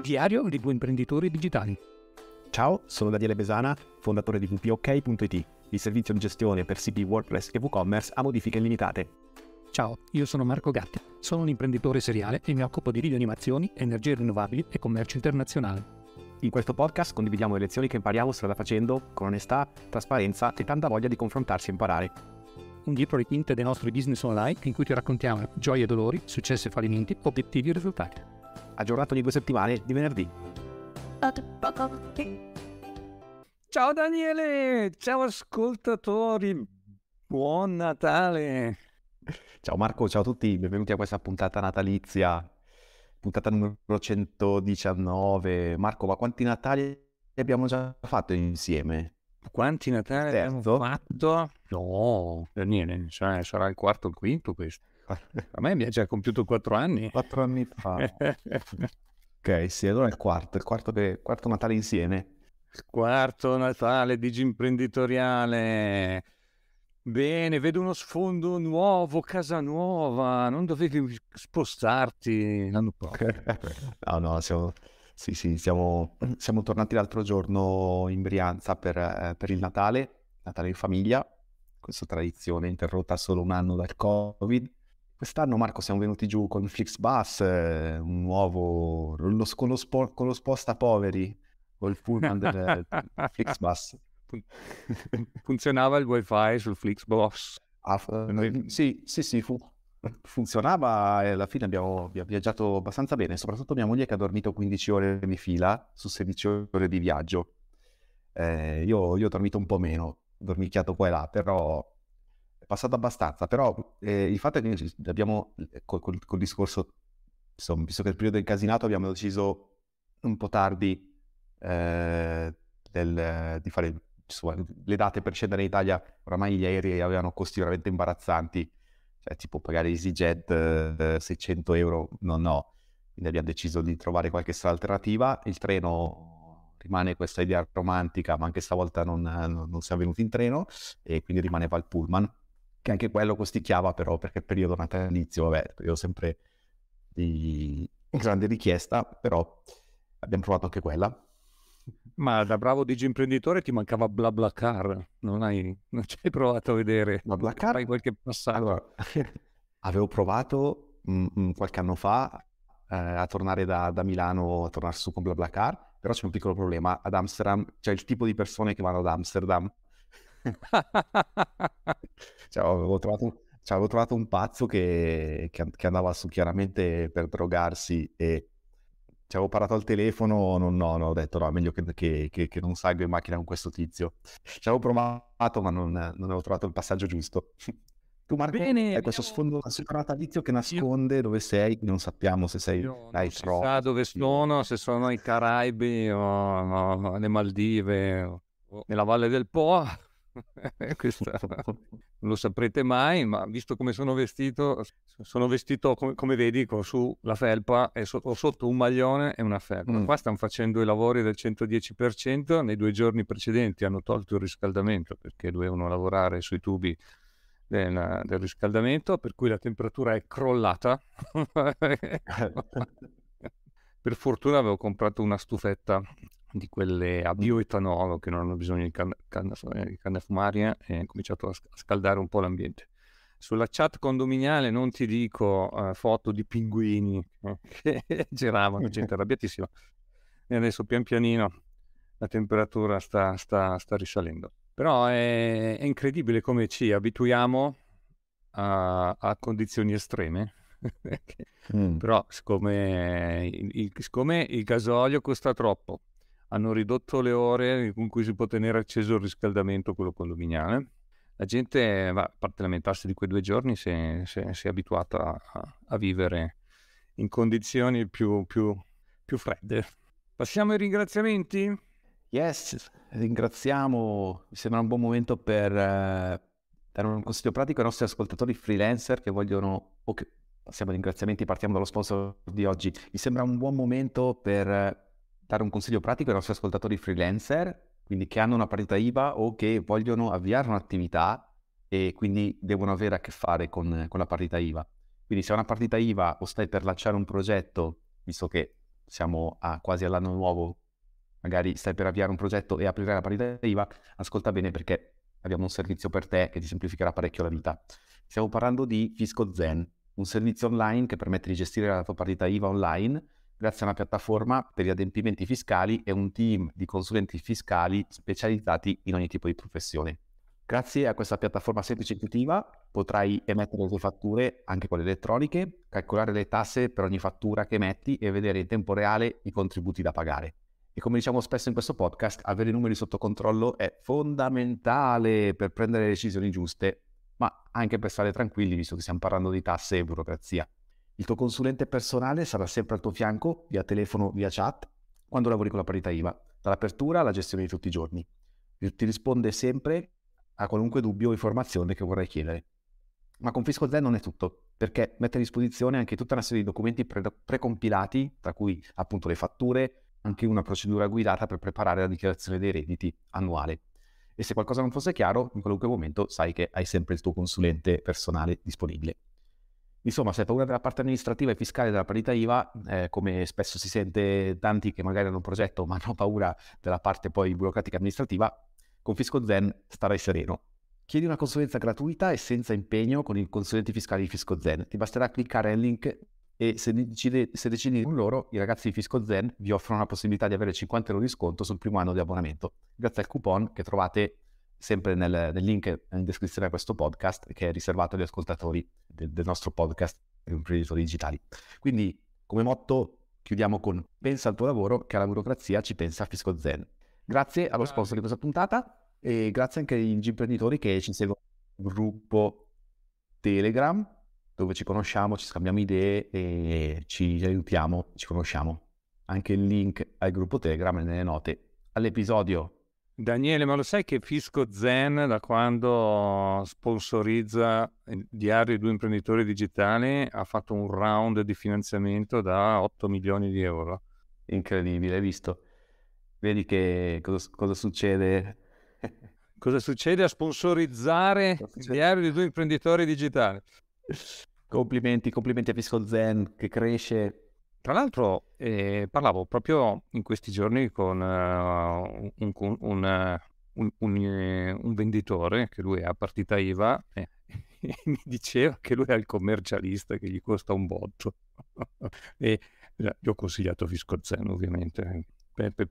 Diario di due imprenditori digitali. Ciao, sono Daniele Besana, fondatore di wpok.it, il servizio di gestione per siti WordPress e WooCommerce a modifiche limitate. Ciao, io sono Marco Gatti, sono un imprenditore seriale e mi occupo di video animazioni, energie rinnovabili e commercio internazionale. In questo podcast condividiamo le lezioni che impariamo strada facendo, con onestà, trasparenza e tanta voglia di confrontarsi e imparare. Un dietro le quinte dei nostri business online in cui ti raccontiamo gioie e dolori, successi e fallimenti, obiettivi e risultati aggiornato ogni due settimane di venerdì. Ciao Daniele, ciao ascoltatori, buon Natale. Ciao Marco, ciao a tutti, benvenuti a questa puntata natalizia, puntata numero 119. Marco, ma quanti Natali abbiamo già fatto insieme? Quanti Natali abbiamo fatto? No, Daniele, eh, sarà il quarto o il quinto questo. A me mi ha già compiuto quattro anni. Quattro anni fa. ok, sì, allora è il quarto, il quarto, che, quarto Natale insieme. Quarto Natale digimprenditoreale. Bene, vedo uno sfondo nuovo, casa nuova, non dovevi spostarti l'anno prossimo. no, no, siamo, sì, sì, siamo, siamo, tornati l'altro giorno in Brianza per, eh, per il Natale, Natale in famiglia, questa tradizione interrotta solo un anno dal Covid Quest'anno, Marco, siamo venuti giù con Flixbus, eh, un nuovo, lo, con, lo spo, con lo sposta poveri, col pullman del Flixbus. Funzionava il wifi sul Flixbus? Ah, Noi... Mm, sì, sì, sì, fu, funzionava e alla fine abbiamo viaggiato abbastanza bene. Soprattutto mia moglie che ha dormito 15 ore di fila su 16 ore di viaggio. Eh, io, io ho dormito un po' meno, dormicchiato qua e là, però passato abbastanza, però eh, il fatto è che abbiamo, eh, col, col, col discorso, insomma, visto che il periodo è incasinato, abbiamo deciso un po' tardi eh, del, di fare insomma, le date per scendere in Italia. Oramai gli aerei avevano costi veramente imbarazzanti, cioè tipo pagare EasyJet eh, 600 euro, no, no. Quindi abbiamo deciso di trovare qualche strada alternativa. Il treno rimane questa idea romantica, ma anche stavolta non, non, non siamo venuti in treno e quindi rimaneva il pullman che anche quello costicchiava però perché il periodo natalizio, vabbè, il sempre di grande richiesta, però abbiamo provato anche quella. Ma da bravo digi imprenditore ti mancava BlaBlaCar, non, hai, non ci hai provato a vedere? BlaBlaCar? Fai qualche passato Allora, avevo provato mh, mm, mm, qualche anno fa eh, a tornare da, da, Milano, a tornare su con BlaBlaCar, però c'è un piccolo problema. Ad Amsterdam c'è cioè il tipo di persone che vanno ad Amsterdam cioè, avevo, trovato un, cioè, avevo trovato un pazzo che, che, che, andava su chiaramente per drogarsi e ci cioè, avevo parlato al telefono, non, no, no, ho detto no, meglio che, che, non salgo in macchina con questo tizio. Ci cioè, avevo provato ma non, non avevo trovato il passaggio giusto. Tu Marco Bene, hai abbiamo... questo sfondo natalizio che nasconde Io... dove sei, non sappiamo se sei Io dai, si sa dove sono, se sono ai Caraibi o no, alle Maldive o nella Valle del Po. Questa, non lo saprete mai, ma visto come sono vestito, sono vestito come, come vedi sulla felpa e so, ho sotto un maglione e una felpa. Mm. Qua stanno facendo i lavori del 110%, nei due giorni precedenti hanno tolto il riscaldamento perché dovevano lavorare sui tubi del, del riscaldamento, per cui la temperatura è crollata. Eh. per fortuna avevo comprato una stufetta di quelle a bioetanolo che non hanno bisogno di canna, eh, canna, canna fumaria e ho cominciato a scaldare un po' l'ambiente. Sulla chat condominiale non ti dico uh, foto di pinguini eh, che giravano, gente arrabbiatissima. E adesso pian pianino la temperatura sta, sta, sta risalendo. Però è, è, incredibile come ci abituiamo a, a condizioni estreme. mm. Però siccome il, il, siccome il gasolio costa troppo, hanno ridotto le ore con cui si può tenere acceso il riscaldamento, quello condominiale. La gente, va, a parte lamentarsi di quei due giorni, si è, si è, si è abituata a, a, vivere in condizioni più, più, più fredde. Passiamo ai ringraziamenti? Yes, ringraziamo, mi sembra un buon momento per eh, dare un consiglio pratico ai nostri ascoltatori freelancer che vogliono, okay, passiamo ai ringraziamenti, partiamo dallo sponsor di oggi, mi sembra un buon momento per eh, dare un consiglio pratico ai nostri ascoltatori freelancer, quindi che hanno una partita IVA o che vogliono avviare un'attività e quindi devono avere a che fare con, con la partita IVA? Quindi se hai una partita IVA o stai per lanciare un progetto, visto che siamo a, quasi all'anno nuovo, magari stai per avviare un progetto e aprire la partita IVA, ascolta bene perché abbiamo un servizio per te che ti semplificherà parecchio la vita. Stiamo parlando di Fisco Zen, un servizio online che permette di gestire la tua partita IVA online grazie a una piattaforma per gli adempimenti fiscali e un team di consulenti fiscali specializzati in ogni tipo di professione. Grazie a questa piattaforma semplice e intuitiva potrai emettere le tue fatture, anche quelle elettroniche, calcolare le tasse per ogni fattura che emetti e vedere in tempo reale i contributi da pagare. E come diciamo spesso in questo podcast, avere i numeri sotto controllo è fondamentale per prendere le decisioni giuste, ma anche per stare tranquilli, visto che stiamo parlando di tasse e burocrazia. Il tuo consulente personale sarà sempre al tuo fianco via telefono, via chat, quando lavori con la parità IVA, dall'apertura alla gestione di tutti i giorni. Ti risponde sempre a qualunque dubbio o informazione che vorrai chiedere. Ma con Fisco Zen non è tutto, perché mette a disposizione anche tutta una serie di documenti pre- precompilati, tra cui appunto le fatture, anche una procedura guidata per preparare la dichiarazione dei redditi annuale. E se qualcosa non fosse chiaro, in qualunque momento sai che hai sempre il tuo consulente personale disponibile. Insomma, se hai paura della parte amministrativa e fiscale della parità IVA, eh, come spesso si sente tanti che magari hanno un progetto ma hanno paura della parte poi burocratica amministrativa, con Fisco Zen starai sereno. Chiedi una consulenza gratuita e senza impegno con il consulente fiscale di Fisco Zen. Ti basterà cliccare il link e se, decide, se decidi con loro, i ragazzi di Fisco Zen vi offrono la possibilità di avere 50 euro di sconto sul primo anno di abbonamento, grazie al coupon che trovate sempre nel, nel, link in descrizione a questo podcast che è riservato agli ascoltatori del, del nostro podcast imprenditori digitali. Quindi come motto chiudiamo con pensa al tuo lavoro che alla burocrazia ci pensa Fisco Zen. Grazie allo sponsor di questa puntata e grazie anche agli imprenditori che ci seguono sul gruppo Telegram dove ci conosciamo, ci scambiamo idee e ci aiutiamo, ci conosciamo. Anche il link al gruppo Telegram è nelle note all'episodio Daniele, ma lo sai che Fisco Zen, da quando sponsorizza il diario Due Imprenditori Digitali, ha fatto un round di finanziamento da 8 milioni di euro? Incredibile, hai visto? Vedi che cosa, cosa succede? cosa succede a sponsorizzare succede? il diario di Due Imprenditori Digitali? Complimenti, complimenti a Fisco Zen che cresce tra l'altro eh, parlavo proprio in questi giorni con uh, un, un, un, eh, un, venditore che lui è a partita IVA eh, e mi diceva che lui è il commercialista che gli costa un botto. e eh, gli ho consigliato Viscozen ovviamente per, per,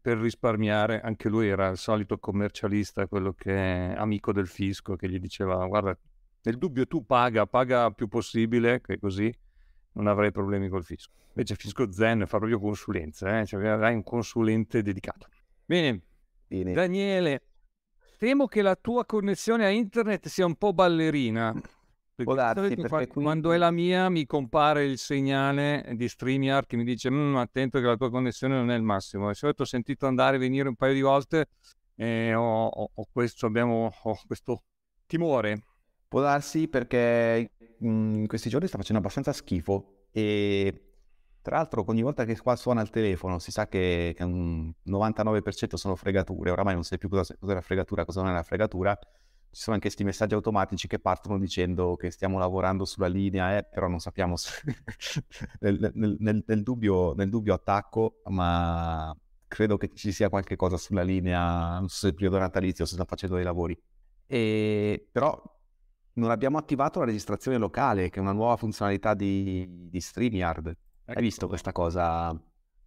per, risparmiare. Anche lui era il solito commercialista, quello che è amico del fisco, che gli diceva guarda nel dubbio tu paga, paga più possibile, che così non avrei problemi col fisco. Invece Fisco Zen fa proprio consulenza, eh? cioè avrai un consulente dedicato. Bene. Bene, Daniele, temo che la tua connessione a internet sia un po' ballerina. Mm. Perché, darsi, perché quando qui... è la mia mi compare il segnale di StreamYard che mi dice mm, attento che la tua connessione non è il massimo. Di solito ho sentito andare e venire un paio di volte e eh, ho, ho, ho questo, abbiamo, ho questo timore Può darsi perché in questi giorni sta facendo abbastanza schifo e tra l'altro ogni volta che qua suona il telefono si sa che, che un 99% sono fregature, oramai non sai più cosa, cosa è la fregatura, cosa non è la fregatura. Ci sono anche questi messaggi automatici che partono dicendo che stiamo lavorando sulla linea, eh, però non sappiamo se... nel, nel, nel, nel, dubbio, nel dubbio attacco, ma credo che ci sia qualche cosa sulla linea, non so se il periodo natalizio, se sta facendo dei lavori. E, però non abbiamo attivato la registrazione locale, che è una nuova funzionalità di, di StreamYard. Ecco. Hai visto questa cosa?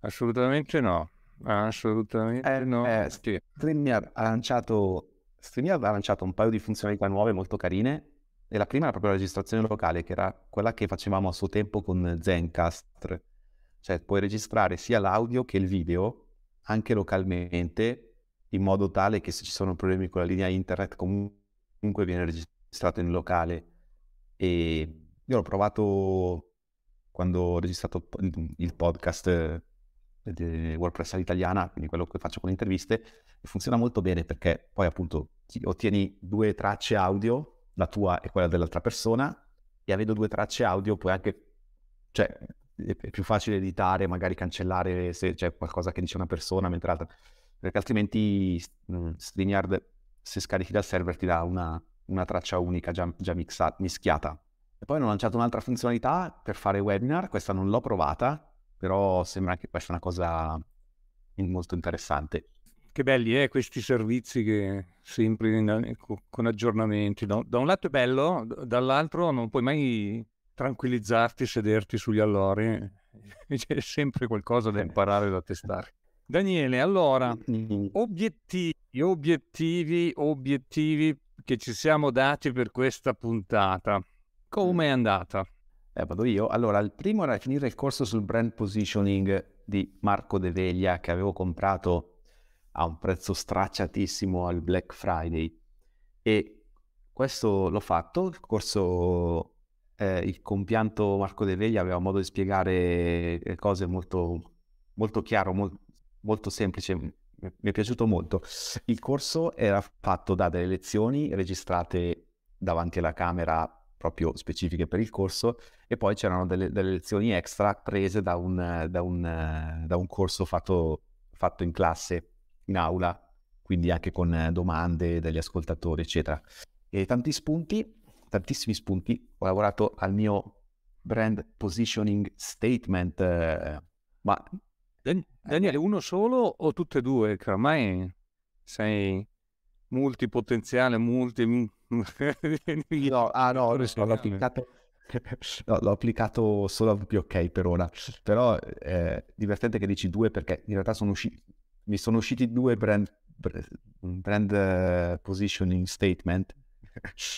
Assolutamente no. Assolutamente eh, no. Eh, sì. StreamYard, ha lanciato, StreamYard ha lanciato un paio di funzionalità nuove molto carine. E la prima era proprio la registrazione locale, che era quella che facevamo a suo tempo con Zencast. Cioè puoi registrare sia l'audio che il video, anche localmente, in modo tale che se ci sono problemi con la linea internet comunque viene registrato registrato in locale e io l'ho provato quando ho registrato il podcast eh, di WordPress all'italiana, quindi quello che faccio con le interviste, funziona molto bene perché poi appunto ottieni due tracce audio, la tua e quella dell'altra persona, e avendo due tracce audio puoi anche, cioè è più facile editare, magari cancellare se c'è qualcosa che dice una persona mentre l'altra, perché altrimenti mm, StreamYard se scarichi dal server ti dà una, una traccia unica già, già mixata, mischiata. E poi hanno lanciato un'altra funzionalità per fare webinar, questa non l'ho provata, però sembra che questa sia una cosa molto interessante. Che belli, eh, questi servizi che sempre eh, con aggiornamenti. Da un lato è bello, dall'altro non puoi mai tranquillizzarti, sederti sugli allori. C'è sempre qualcosa da imparare da testare. Daniele, allora, mm, mm. obiettivi, obiettivi, obiettivi che ci siamo dati per questa puntata. Mm. Come è andata? Eh, vado io. Allora, il primo era finire il corso sul brand positioning di Marco De Veglia che avevo comprato a un prezzo stracciatissimo al Black Friday. E questo l'ho fatto, il corso eh, il compianto Marco De Veglia aveva modo di spiegare eh, cose molto, molto chiaro, molto, molto semplice, mi è piaciuto molto. Il corso era fatto da delle lezioni registrate davanti alla camera proprio specifiche per il corso e poi c'erano delle, delle lezioni extra prese da un, da un, da un corso fatto, fatto, in classe, in aula, quindi anche con domande degli ascoltatori, eccetera. E tanti spunti, tantissimi spunti, ho lavorato al mio brand positioning statement, eh, ma eh Daniele, uno solo o tutte e due? Che ormai sei multipotenziale, multi... Mm, no, ah no, no l'ho applicato... No, l'ho applicato solo a VPOK per ora, però è eh, divertente che dici due perché in realtà sono usciti, mi sono usciti due brand, brand eh, positioning statement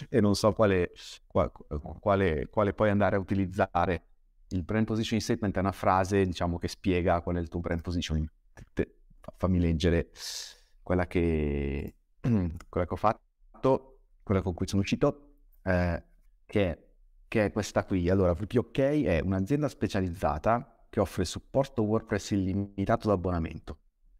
e non so quale, quale, quale, quale poi andare a utilizzare il brand positioning statement è una frase, diciamo, che spiega qual è il tuo brand positioning. Te, fammi leggere quella che, quella che ho fatto, quella con cui sono uscito, eh, che è che è questa qui. Allora, VPOK è un'azienda specializzata che offre supporto WordPress illimitato d'abbonamento.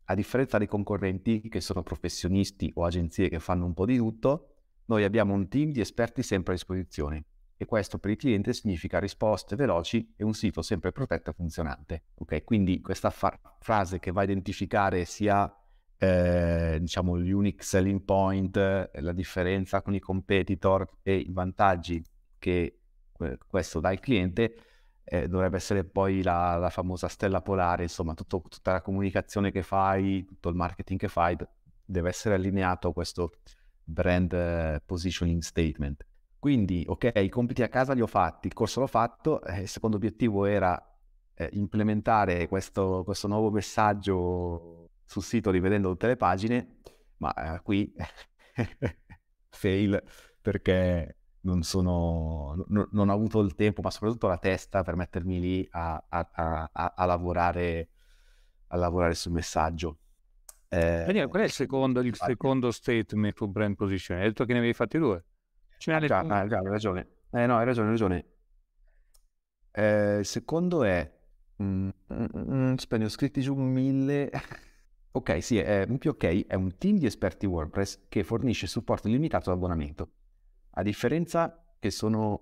A differenza dei concorrenti che sono professionisti o agenzie che fanno un po' di tutto, noi abbiamo un team di esperti sempre a disposizione e questo per il cliente significa risposte veloci e un sito sempre protetto e funzionante. Ok, Quindi questa fa- frase che va a identificare sia eh, diciamo, l'unique selling point, eh, la differenza con i competitor e i vantaggi che eh, questo dà al cliente, eh, dovrebbe essere poi la, la, famosa stella polare, insomma tutto, tutta la comunicazione che fai, tutto il marketing che fai deve essere allineato a questo brand eh, positioning statement. Quindi, ok, i compiti a casa li ho fatti, il corso l'ho fatto, eh, il secondo obiettivo era eh, implementare questo, questo, nuovo messaggio sul sito rivedendo tutte le pagine, ma eh, qui fail perché non, sono, no, non ho avuto il tempo, ma soprattutto la testa per mettermi lì a, a, a, a lavorare, lavorare, sul messaggio. Eh, Daniele, qual è il secondo, il secondo statement su brand position? Hai detto che ne avevi fatti due? Cioè, alle... Già, ah, hai ragione. Eh, no, hai ragione, hai ragione. Eh, secondo è... Mm, mm, mm aspetta, ho scritti giù mille... ok, sì, è, MPOK è un team di esperti WordPress che fornisce supporto illimitato ad abbonamento. A differenza che sono...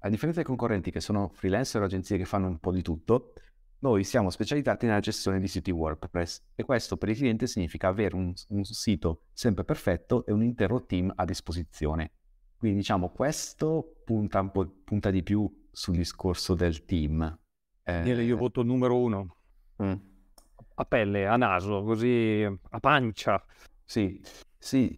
A differenza dei concorrenti che sono freelancer o agenzie che fanno un po' di tutto, noi siamo specializzati nella gestione di siti WordPress e questo per il cliente significa avere un, un sito sempre perfetto e un intero team a disposizione. Quindi diciamo questo punta, un po', punta di più sul discorso del team. Eh, io voto numero uno. Mm. A pelle, a naso, così a pancia. Sì, sì.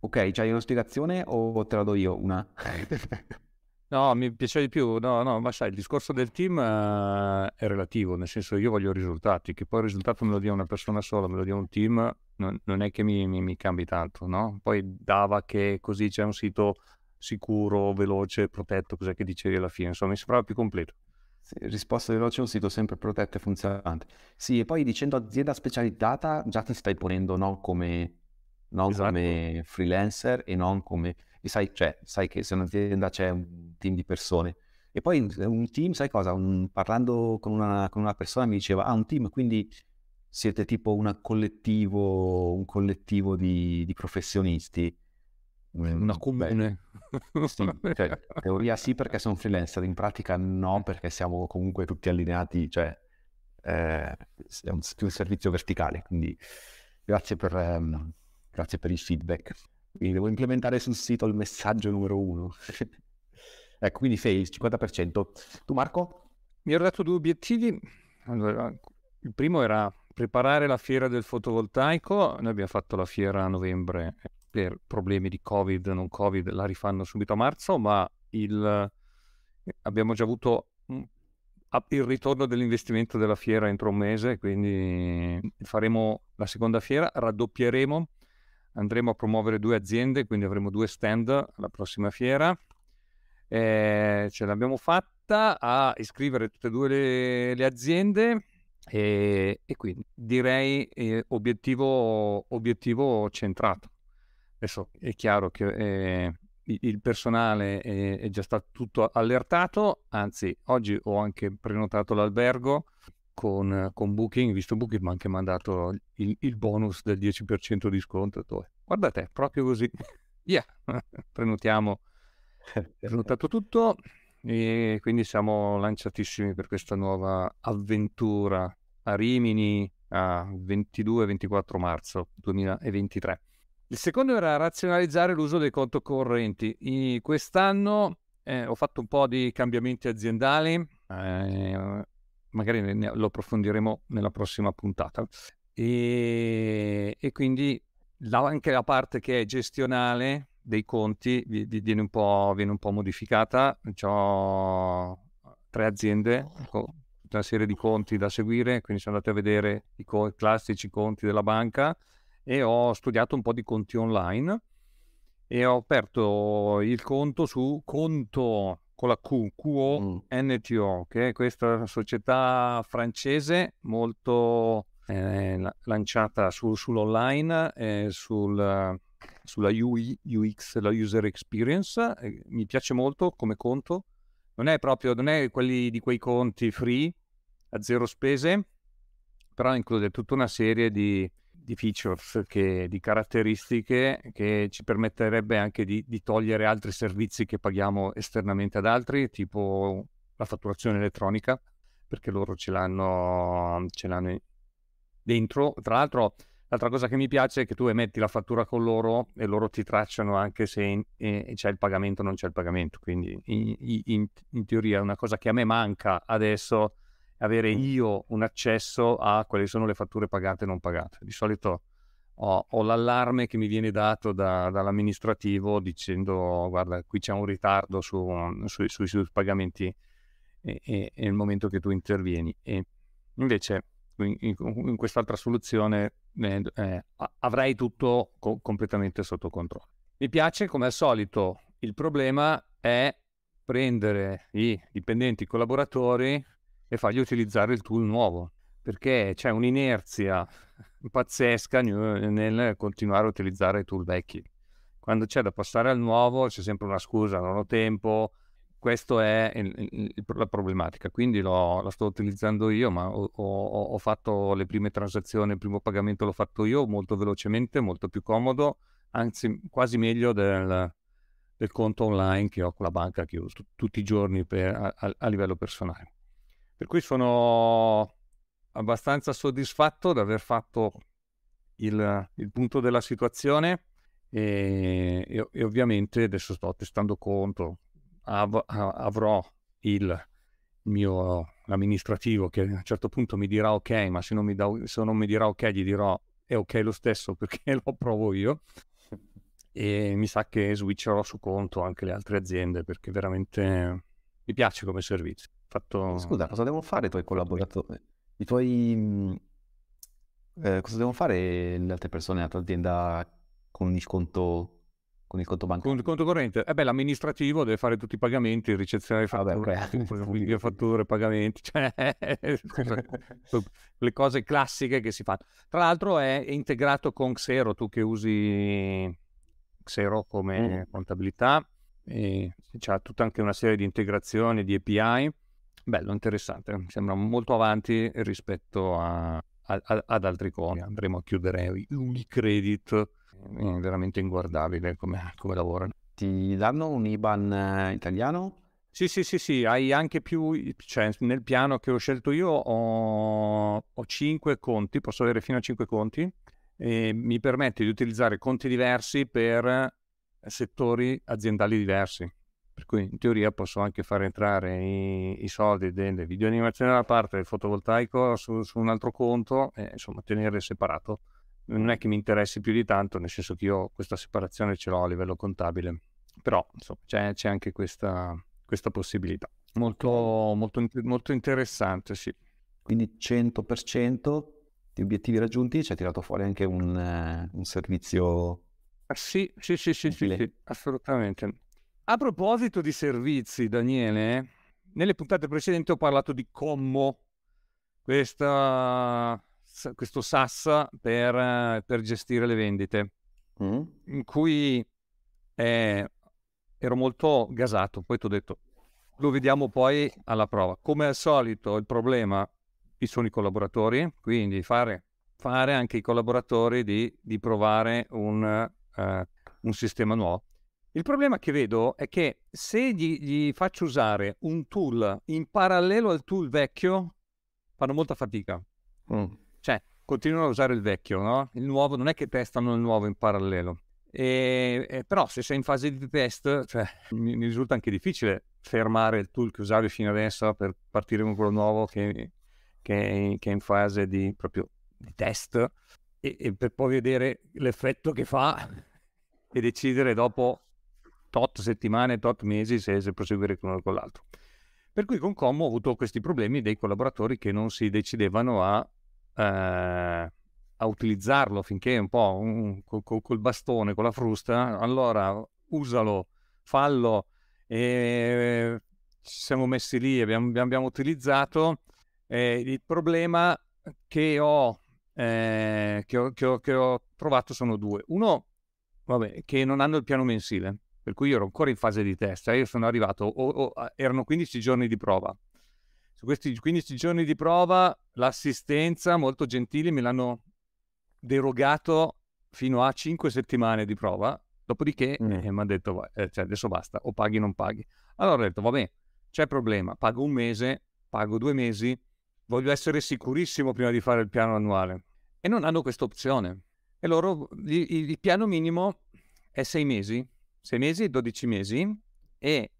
Ok, c'hai una spiegazione o te la do io una? no, mi piace di più. No, no, ma sai, il discorso del team uh, è relativo, nel senso io voglio risultati, che poi il risultato me lo dia una persona sola, me lo dia un team, non, non è che mi, mi, mi, cambi tanto, no? Poi dava che così c'è un sito sicuro, veloce, protetto, cos'è che dicevi alla fine, insomma mi sembrava più completo. Sì, risposta veloce, un sito sempre protetto e funzionante. Sì, e poi dicendo azienda specializzata già ti stai ponendo no, come, non esatto. come freelancer e non come... E sai, cioè, sai che se un'azienda c'è un team di persone e poi un team, sai cosa? Un, parlando con una, con una persona mi diceva, ah un team, quindi siete tipo una collettivo, un collettivo di, di professionisti. Mm, una comune. sì, cioè, in teoria sì perché sono freelancer, in pratica no perché siamo comunque tutti allineati, cioè eh, è un, un, servizio verticale, quindi grazie per, ehm, grazie per il feedback. Quindi devo implementare sul sito il messaggio numero uno. ecco, quindi sei il 50%. Tu Marco? Mi ero dato due obiettivi. Allora, il primo era preparare la fiera del fotovoltaico, noi abbiamo fatto la fiera a novembre eh, per problemi di Covid, non Covid, la rifanno subito a marzo, ma il, eh, abbiamo già avuto mm, il ritorno dell'investimento della fiera entro un mese, quindi faremo la seconda fiera, raddoppieremo, andremo a promuovere due aziende, quindi avremo due stand alla prossima fiera. Eh, ce l'abbiamo fatta a iscrivere tutte e due le, le aziende e, e quindi direi eh, obiettivo, obiettivo, centrato. Adesso è chiaro che eh, il personale è, è, già stato tutto allertato, anzi oggi ho anche prenotato l'albergo con, con Booking, visto Booking mi ha anche mandato il, il, bonus del 10% di sconto. Eh, guarda te, proprio così. Yeah, prenotiamo. Prenotato tutto. E quindi siamo lanciatissimi per questa nuova avventura a Rimini a 22-24 marzo 2023. Il secondo era razionalizzare l'uso dei conto correnti. I, quest'anno eh, ho fatto un po' di cambiamenti aziendali, eh, magari ne, ne, lo approfondiremo nella prossima puntata. E, e quindi la, anche la parte che è gestionale dei conti viene un po', viene un po modificata. Ho eh, tre aziende, ecco, tutta una serie di conti da seguire, quindi sono andato a vedere i co- classici conti della banca e ho studiato un po' di conti online e ho aperto il conto su conto con la Q, QO mm. NTO, che è questa società francese molto eh, lanciata su, sull'online, eh, sul sulla UI, UX, la user experience, eh, mi piace molto come conto. Non è proprio, non è quelli di quei conti free a zero spese, però include tutta una serie di, di features, che, di caratteristiche che ci permetterebbe anche di, di, togliere altri servizi che paghiamo esternamente ad altri, tipo la fatturazione elettronica, perché loro ce l'hanno, ce l'hanno dentro. Tra l'altro, L'altra cosa che mi piace è che tu emetti la fattura con loro e loro ti tracciano anche se in, eh, c'è il pagamento o non c'è il pagamento. Quindi in, in, in, teoria una cosa che a me manca adesso è avere io un accesso a quali sono le fatture pagate e non pagate. Di solito ho, ho l'allarme che mi viene dato da, dall'amministrativo dicendo guarda qui c'è un ritardo su, su, su, sui pagamenti e, e, e il momento che tu intervieni. E invece in, in quest'altra soluzione eh, avrai tutto co- completamente sotto controllo. Mi piace come al solito, il problema è prendere i dipendenti, i collaboratori e fargli utilizzare il tool nuovo, perché c'è un'inerzia pazzesca nel continuare a utilizzare i tool vecchi. Quando c'è da passare al nuovo c'è sempre una scusa, non ho tempo, questa è il, il, la problematica, quindi lo, la sto utilizzando io, ma ho, ho, ho, fatto le prime transazioni, il primo pagamento l'ho fatto io molto velocemente, molto più comodo, anzi quasi meglio del, del conto online che ho con la banca che uso tutti i giorni per, a, a, livello personale. Per cui sono abbastanza soddisfatto di aver fatto il, il punto della situazione e, e, e ovviamente adesso sto testando conto av- avrò il mio amministrativo che a un certo punto mi dirà ok, ma se non mi, da- se non mi dirà ok gli dirò è ok lo stesso perché lo provo io e mi sa che switcherò su conto anche le altre aziende perché veramente mi piace come servizio. Fatto... Scusa, cosa devono fare i tuoi collaboratori? I tuoi... Mhmm, eh, cosa devono fare le altre persone nella tua azienda con il conto con il conto bancario. Con il conto corrente? Eh beh, l'amministrativo deve fare tutti i pagamenti, ricezionare le ah, fatture, Vabbè, fatture pagamenti, cioè, cioè le cose classiche che si fanno. Tra l'altro è integrato con Xero, tu che usi Xero come mm. contabilità, e c'è tutta anche una serie di integrazioni, di API. Bello, interessante, mi sembra molto avanti rispetto a, a, a, ad altri conti. Andremo a chiudere Unicredit è veramente inguardabile come, come lavorano. Ti danno un IBAN eh, italiano? Sì, sì, sì, sì, hai anche più, cioè nel piano che ho scelto io ho, ho 5 conti, posso avere fino a 5 conti e mi permette di utilizzare conti diversi per settori aziendali diversi. Per cui in teoria posso anche far entrare i, i soldi delle videoanimazioni da parte, del fotovoltaico su, su un altro conto e insomma tenere separato non è che mi interessi più di tanto, nel senso che io questa separazione ce l'ho a livello contabile, però insomma, c'è, c'è anche questa, questa possibilità. Molto, molto, molto interessante, sì. Quindi 100% di obiettivi raggiunti, ci ha tirato fuori anche un, un servizio. Sì, sì, sì, sì, sì, assolutamente. A proposito di servizi, Daniele, nelle puntate precedenti ho parlato di Commo, questa questo SAS per, eh, per, gestire le vendite, mm. in cui eh, ero molto gasato, poi ti ho detto, lo vediamo poi alla prova. Come al solito il problema sono i collaboratori, quindi fare, fare anche i collaboratori di, di provare un, uh, un, sistema nuovo. Il problema che vedo è che se gli, gli faccio usare un tool in parallelo al tool vecchio, fanno molta fatica. Mm. Cioè, continuano a usare il vecchio, no? Il nuovo non è che testano il nuovo in parallelo. E, e, però se sei in fase di test, cioè, mi, mi, risulta anche difficile fermare il tool che usavi fino adesso per partire con quello nuovo che, che, che è in fase di, proprio, di test e, e, per poi vedere l'effetto che fa e decidere dopo tot settimane, tot mesi se, se proseguire con uno o con l'altro. Per cui con Com ho avuto questi problemi dei collaboratori che non si decidevano a eh, a utilizzarlo finché un po' un, col, col, col, bastone, con la frusta, allora usalo, fallo. E ci siamo messi lì, abbiamo, abbiamo utilizzato. Eh, il problema che ho, eh, che, ho, che, ho, che ho trovato sono due. Uno, vabbè, che non hanno il piano mensile, per cui io ero ancora in fase di testa. Eh, io sono arrivato, oh, oh, erano 15 giorni di prova su questi 15 giorni di prova l'assistenza, molto gentile me l'hanno derogato fino a 5 settimane di prova, dopodiché mm. eh, mi hanno detto eh, cioè adesso basta, o paghi o non paghi. Allora ho detto, vabbè, c'è problema, pago un mese, pago due mesi, voglio essere sicurissimo prima di fare il piano annuale. E non hanno questa opzione. E loro, il, il piano minimo è 6 mesi, 6 mesi, 12 mesi, e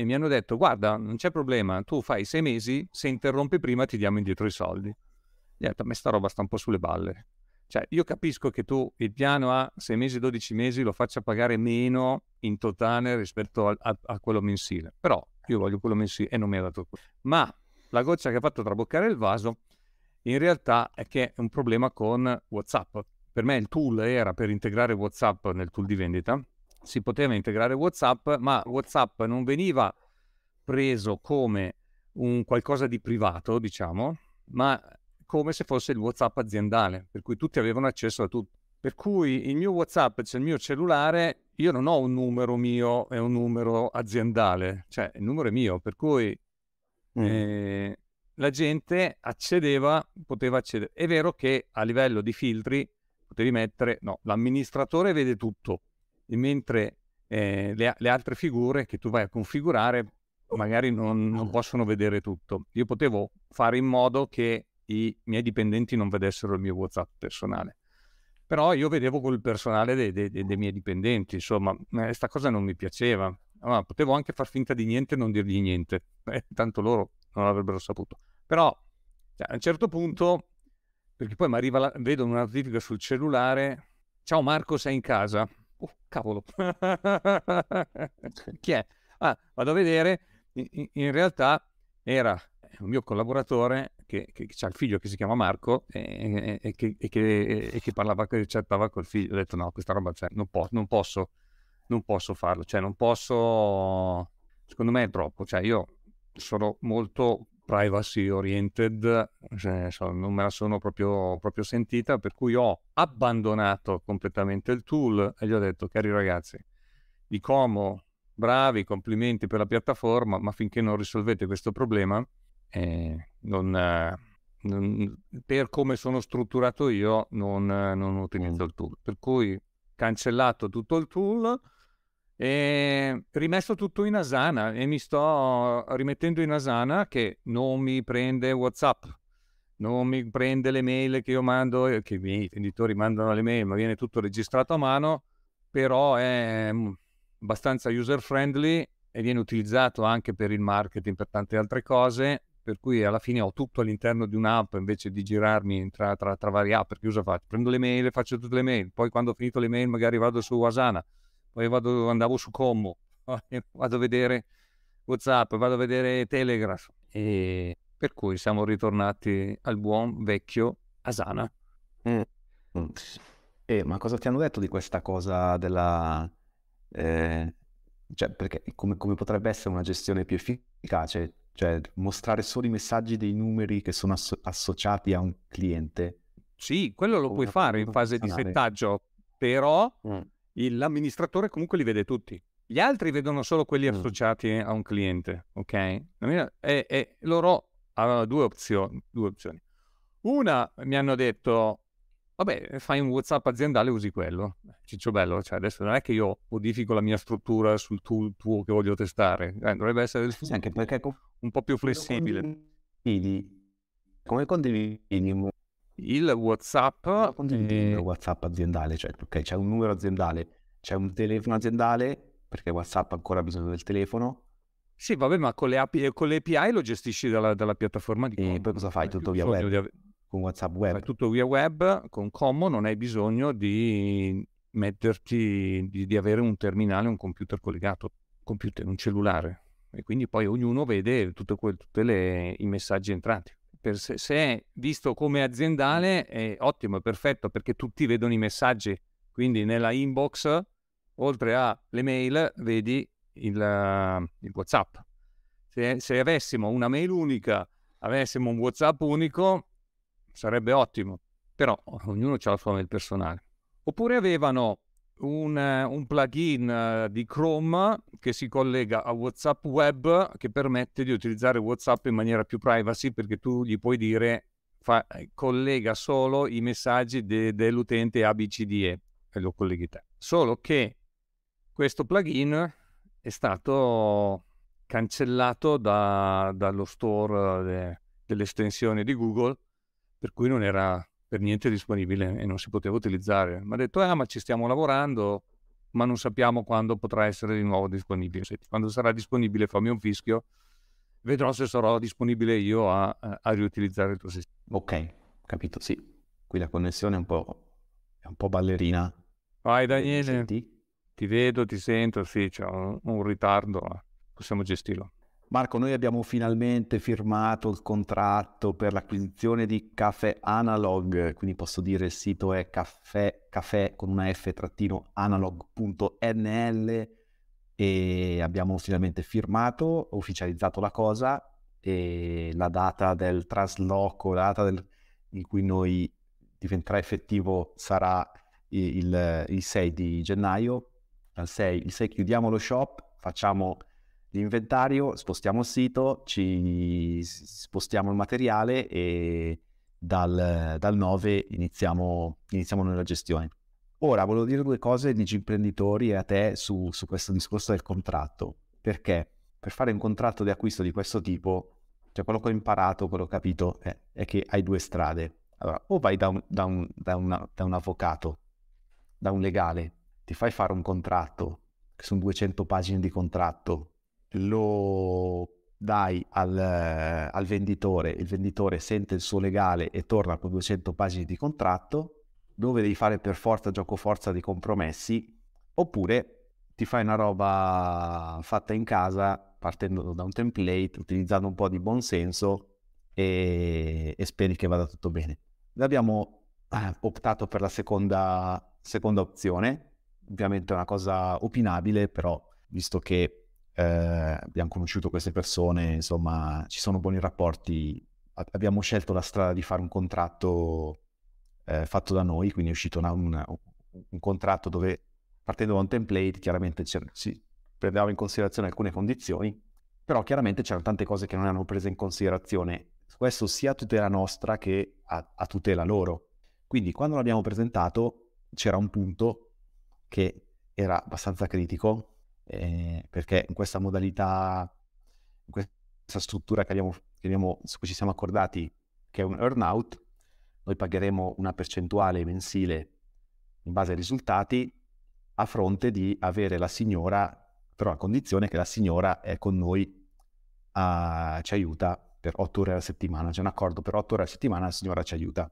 e mi hanno detto guarda non c'è problema, tu fai sei mesi, se interrompi prima ti diamo indietro i soldi. Gli ho detto a me sta roba sta un po' sulle balle. Cioè io capisco che tu il piano a sei mesi, 12 mesi lo faccia pagare meno in totale rispetto a, a, a quello mensile, però io voglio quello mensile e non mi ha dato quello. Ma la goccia che ha fatto traboccare il vaso in realtà è che è un problema con WhatsApp. Per me il tool era per integrare WhatsApp nel tool di vendita, si poteva integrare WhatsApp, ma WhatsApp non veniva preso come un qualcosa di privato, diciamo, ma come se fosse il WhatsApp aziendale, per cui tutti avevano accesso a tutto. Per cui il mio WhatsApp, cioè il mio cellulare, io non ho un numero mio è un numero aziendale, cioè il numero è mio, per cui mm. eh, la gente accedeva, poteva accedere. È vero che a livello di filtri potevi mettere, no, l'amministratore vede tutto, mentre eh, le, le, altre figure che tu vai a configurare magari non, non ah. possono vedere tutto. Io potevo fare in modo che i miei dipendenti non vedessero il mio WhatsApp personale. Però io vedevo quel personale dei, dei, dei miei dipendenti, insomma, questa eh, cosa non mi piaceva. Allora, potevo anche far finta di niente e non dirgli niente, eh, tanto loro non avrebbero saputo. Però cioè, a un certo punto, perché poi mi arriva, la, vedo una notifica sul cellulare, ciao Marco, sei in casa? oh cavolo, chi è? Ah, vado a vedere, in, in realtà era un mio collaboratore che, che, che ha il figlio che si chiama Marco e, e, che, e, che, e che parlava, che chattava col figlio. Ho detto no, questa roba cioè, non, po- non, posso, non posso farlo, cioè non posso, secondo me è troppo, cioè io sono molto privacy oriented, cioè, non me la sono proprio, proprio sentita, per cui ho abbandonato completamente il tool e gli ho detto, cari ragazzi, di Como, bravi, complimenti per la piattaforma, ma finché non risolvete questo problema, eh, non, non, per come sono strutturato io, non, non utilizzo mm. il tool. Per cui cancellato tutto il tool e ehm, rimesso tutto in Asana e mi sto rimettendo in Asana che non mi prende WhatsApp, non mi prende le mail che io mando, eh, che i miei venditori mandano le mail, ma viene tutto registrato a mano, però è mm, abbastanza user friendly e viene utilizzato anche per il marketing, per tante altre cose, per cui alla fine ho tutto all'interno di un'app invece di girarmi tra, tra, tra varie app, perché cosa faccio? Prendo le mail, faccio tutte le mail, poi quando ho finito le mail magari vado su Asana poi vado, andavo su Commo, vado a vedere Whatsapp, vado a vedere Telegraph. E per cui siamo ritornati al buon vecchio Asana. Mm. Eh, ma cosa ti hanno detto di questa cosa della... Eh, cioè, perché come, come, potrebbe essere una gestione più efficace? Cioè, mostrare solo i messaggi dei numeri che sono asso- associati a un cliente. Sì, quello lo puoi fare in fase di settaggio, però... Mm l'amministratore comunque li vede tutti. Gli altri vedono solo quelli associati a un cliente, ok? E, e loro avevano due opzioni, due opzioni. Una mi hanno detto, vabbè, fai un WhatsApp aziendale usi quello. Ciccio bello, cioè adesso non è che io modifico la mia struttura sul tu, tuo che voglio testare, eh, dovrebbe essere sì, anche perché un po' più flessibile. Come condividi, come condividi il WhatsApp. Il WhatsApp aziendale, cioè okay, c'è un numero aziendale, c'è un telefono aziendale, perché WhatsApp ancora ha bisogno del telefono. Sì, vabbè, ma con le, API, eh, con le API lo gestisci dalla, dalla piattaforma di Common. E poi cosa fai? Tutto via web? Di... Con WhatsApp web? Fai tutto via web, con Common non hai bisogno di metterti, di, di avere un terminale, un computer collegato, computer, un cellulare. E quindi poi ognuno vede tutti i messaggi entrati. Whispers, se è visto come aziendale, è ottimo, è perfetto perché tutti vedono i messaggi. Quindi nella inbox, oltre alle mail, vedi il, il WhatsApp. Se, se, avessimo una mail unica, avessimo un WhatsApp unico, sarebbe ottimo. Però ognuno ha la sua mail personale. Oppure avevano un, eh, un, plugin eh, di Chrome che si collega a WhatsApp Web che permette di utilizzare WhatsApp in maniera più privacy perché tu gli puoi dire fa, eh, collega solo i messaggi de, dell'utente ABCDE e lo colleghi te. Solo che questo plugin è stato cancellato da, dallo store de, delle estensioni di Google per cui non era per niente disponibile e non si poteva utilizzare. Mi ha detto, ah, ma ci stiamo lavorando, ma non sappiamo quando potrà essere di nuovo disponibile. quando sarà disponibile fammi un fischio, vedrò se sarò disponibile io a, a riutilizzare il tuo sistema. Ok, capito, sì. Qui la connessione è un po', è un po ballerina. Vai Daniele, ti vedo, ti sento, sì, c'è un, un ritardo, possiamo gestirlo. Marco, noi abbiamo finalmente firmato il contratto per l'acquisizione di Caffè Analog, quindi posso dire il sito è caffè, caffè con una f-analog.nl e abbiamo finalmente firmato, ufficializzato la cosa e la data del trasloco, la data del, in cui noi diventerà effettivo sarà il, il, 6 di gennaio. Al 6, il 6 chiudiamo lo shop, facciamo l'inventario, spostiamo il sito, ci spostiamo il materiale e dal, dal 9 iniziamo, iniziamo noi gestione. Ora, volevo dire due cose, dici imprenditori e a te, su, su questo discorso del contratto. Perché per fare un contratto di acquisto di questo tipo, cioè quello che ho imparato, quello che ho capito, è, è che hai due strade. Allora, o vai da un, da, un, da, una, da un avvocato, da un legale, ti fai fare un contratto, che sono 200 pagine di contratto, lo dai al, eh, al, venditore, il venditore sente il suo legale e torna con 200 pagine di contratto, dove devi fare per forza gioco forza di compromessi, oppure ti fai una roba fatta in casa partendo da un template, utilizzando un po' di buonsenso e, e speri che vada tutto bene. Abbiamo eh, optato per la seconda, seconda opzione, ovviamente è una cosa opinabile, però visto che eh, abbiamo conosciuto queste persone, insomma ci sono buoni rapporti, abbiamo scelto la strada di fare un contratto eh, fatto da noi, quindi è uscito una, una, un contratto dove partendo da un template chiaramente si prendeva in considerazione alcune condizioni, però chiaramente c'erano tante cose che non erano prese in considerazione, questo sia a tutela nostra che a, a tutela loro. Quindi quando l'abbiamo presentato c'era un punto che era abbastanza critico, eh, perché in questa modalità, in questa struttura che abbiamo, che abbiamo, su cui ci siamo accordati, che è un earnout, noi pagheremo una percentuale mensile in base ai risultati a fronte di avere la signora, però a condizione che la signora è con noi, a, ah, ci aiuta per otto ore alla settimana, c'è un accordo per otto ore alla settimana, la signora ci aiuta.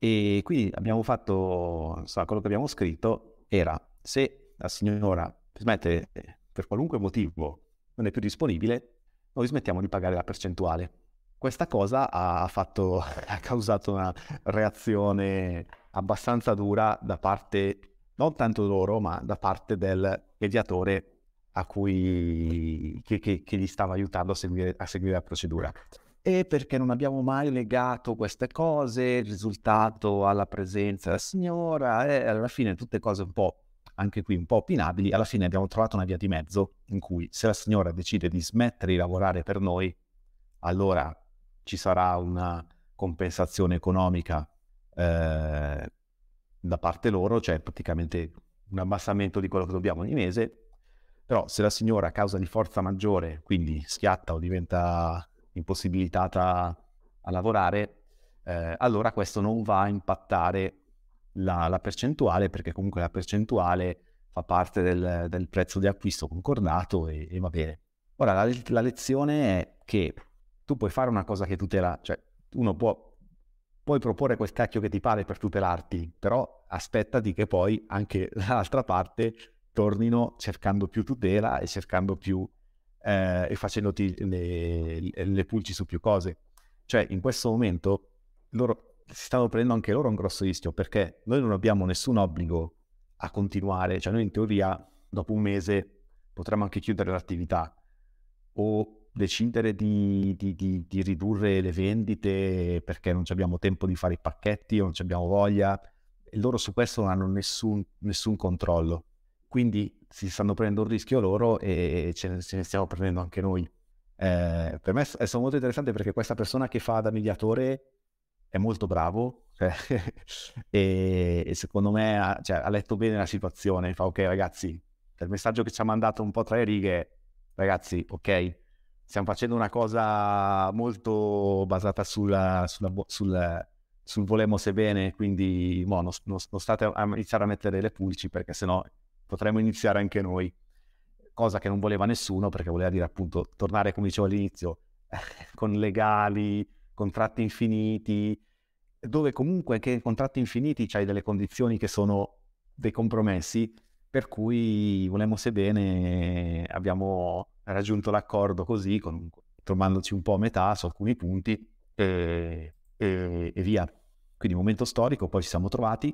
E quindi abbiamo fatto, so, quello che abbiamo scritto era se la signora smette per qualunque motivo non è più disponibile, noi smettiamo di pagare la percentuale. Questa cosa ha, fatto, ha causato una reazione abbastanza dura da parte, non tanto loro, ma da parte del mediatore a cui, che, che, che gli stava aiutando a seguire, a seguire la procedura e perché non abbiamo mai legato queste cose, il risultato alla presenza della signora, e alla fine tutte cose un po' anche qui un po' opinabili, alla fine abbiamo trovato una via di mezzo in cui se la signora decide di smettere di lavorare per noi, allora ci sarà una compensazione economica eh, da parte loro, cioè praticamente un abbassamento di quello che dobbiamo ogni mese, però se la signora a causa di forza maggiore, quindi schiatta o diventa impossibilitata a lavorare, eh, allora questo non va a impattare la, la percentuale perché comunque la percentuale fa parte del, del prezzo di acquisto concordato e, e va bene. Ora la, la, lezione è che tu puoi fare una cosa che tutela, cioè uno può, puoi proporre quel cacchio che ti pare per tutelarti, però aspettati che poi anche dall'altra parte tornino cercando più tutela e cercando più eh, e facendoti le, le, pulci su più cose. Cioè in questo momento loro si stanno prendendo anche loro un grosso rischio perché noi non abbiamo nessun obbligo a continuare, cioè noi in teoria dopo un mese potremmo anche chiudere l'attività o decidere di, di, di, di ridurre le vendite perché non abbiamo tempo di fare i pacchetti o non abbiamo voglia. E loro su questo non hanno nessun, nessun controllo. Quindi si stanno prendendo un rischio loro e ce ne, ce ne stiamo prendendo anche noi. Eh, per me è stato molto interessante perché questa persona che fa da mediatore è molto bravo cioè, e, e, secondo me ha, cioè, ha, letto bene la situazione. Fa ok ragazzi, il messaggio che ci ha mandato un po' tra le righe, ragazzi, ok, stiamo facendo una cosa molto basata sulla, sulla, sul, sul volemos e bene, quindi mo, non, non, non, state a iniziare a mettere le pulci perché sennò potremmo iniziare anche noi. Cosa che non voleva nessuno perché voleva dire appunto tornare come dicevo all'inizio con legali, contratti infiniti, dove comunque anche in contratti infiniti c'hai delle condizioni che sono dei compromessi, per cui volemmo sebbene abbiamo raggiunto l'accordo così, con, trovandoci un po' a metà su alcuni punti e, e, e via. Quindi momento storico, poi ci siamo trovati